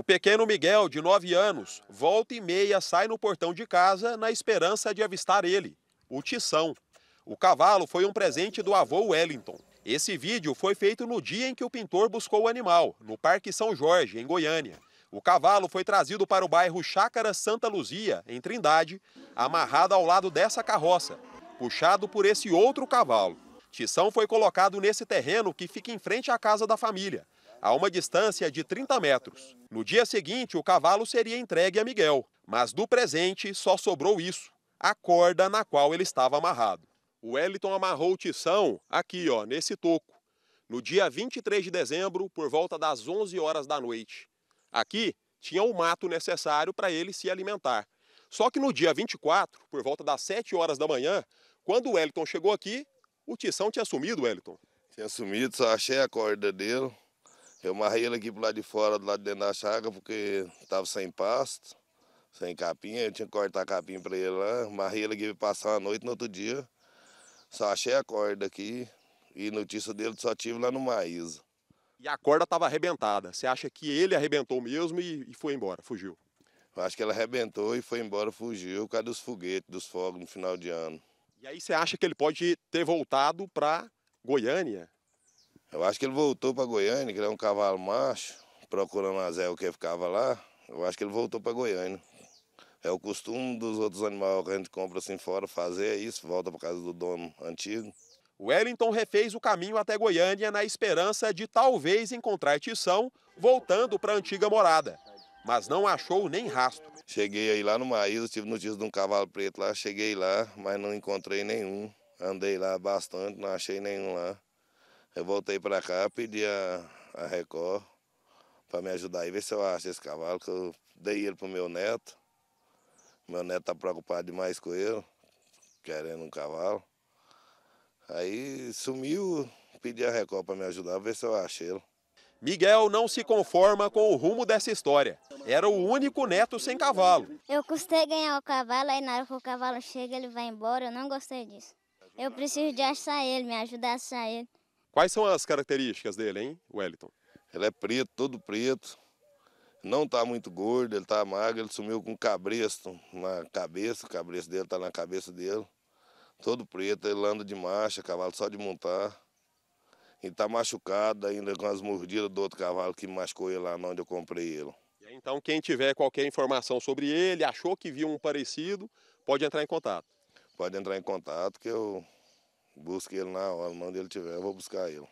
O pequeno Miguel, de 9 anos, volta e meia sai no portão de casa na esperança de avistar ele, o Tição. O cavalo foi um presente do avô Wellington. Esse vídeo foi feito no dia em que o pintor buscou o animal, no Parque São Jorge, em Goiânia. O cavalo foi trazido para o bairro Chácara Santa Luzia, em Trindade, amarrado ao lado dessa carroça, puxado por esse outro cavalo. Tição foi colocado nesse terreno que fica em frente à casa da família, a uma distância de 30 metros. No dia seguinte, o cavalo seria entregue a Miguel, mas do presente só sobrou isso, a corda na qual ele estava amarrado. O Wellington amarrou o tição aqui, ó, nesse toco, no dia 23 de dezembro, por volta das 11 horas da noite. Aqui tinha o mato necessário para ele se alimentar. Só que no dia 24, por volta das 7 horas da manhã, quando o Wellington chegou aqui, o tição tinha sumido, Wellington. Tinha sumido, só achei a corda dele. Eu marrei ele aqui pro lado de fora, do lado de dentro da chácara, porque tava sem pasto, sem capinha. Eu tinha que cortar capim pra ele lá. Marrei ele aqui pra passar a noite no outro dia. Só achei a corda aqui e notícia dele só tive lá no Maísa. E a corda tava arrebentada. Você acha que ele arrebentou mesmo e, e foi embora, fugiu? Eu acho que ela arrebentou e foi embora, fugiu por causa dos foguetes, dos fogos no final de ano. E aí você acha que ele pode ter voltado para Goiânia? Eu acho que ele voltou para Goiânia, que era é um cavalo macho, procurando a Zé, o que ficava lá. Eu acho que ele voltou para Goiânia. É o costume dos outros animais que a gente compra assim fora fazer é isso, volta para casa do dono antigo. Wellington refez o caminho até Goiânia na esperança de talvez encontrar Tição voltando para a antiga morada, mas não achou nem rastro. Cheguei aí lá no Maís, tive notícia de um cavalo preto lá, cheguei lá, mas não encontrei nenhum. Andei lá bastante, não achei nenhum lá. Eu voltei para cá, pedi a, a Record para me ajudar aí, ver se eu acho esse cavalo, que eu dei ele pro meu neto. Meu neto tá preocupado demais com ele, querendo um cavalo. Aí sumiu, pedi a Record para me ajudar, ver se eu acho ele. Miguel não se conforma com o rumo dessa história. Era o único neto sem cavalo. Eu custei ganhar o cavalo, aí na hora que o cavalo chega, ele vai embora. Eu não gostei disso. Eu preciso de achar ele, me ajudar a achar ele. Quais são as características dele, hein, Wellington? Ele é preto, todo preto. Não está muito gordo, ele está magro, ele sumiu com cabresto na cabeça, o cabresto dele está na cabeça dele. Todo preto, ele anda de marcha, cavalo só de montar. E está machucado ainda com as mordidas do outro cavalo que machucou ele lá onde eu comprei ele. Então quem tiver qualquer informação sobre ele, achou que viu um parecido, pode entrar em contato. Pode entrar em contato que eu Busque ele na hora, onde ele tiver, eu vou buscar ele.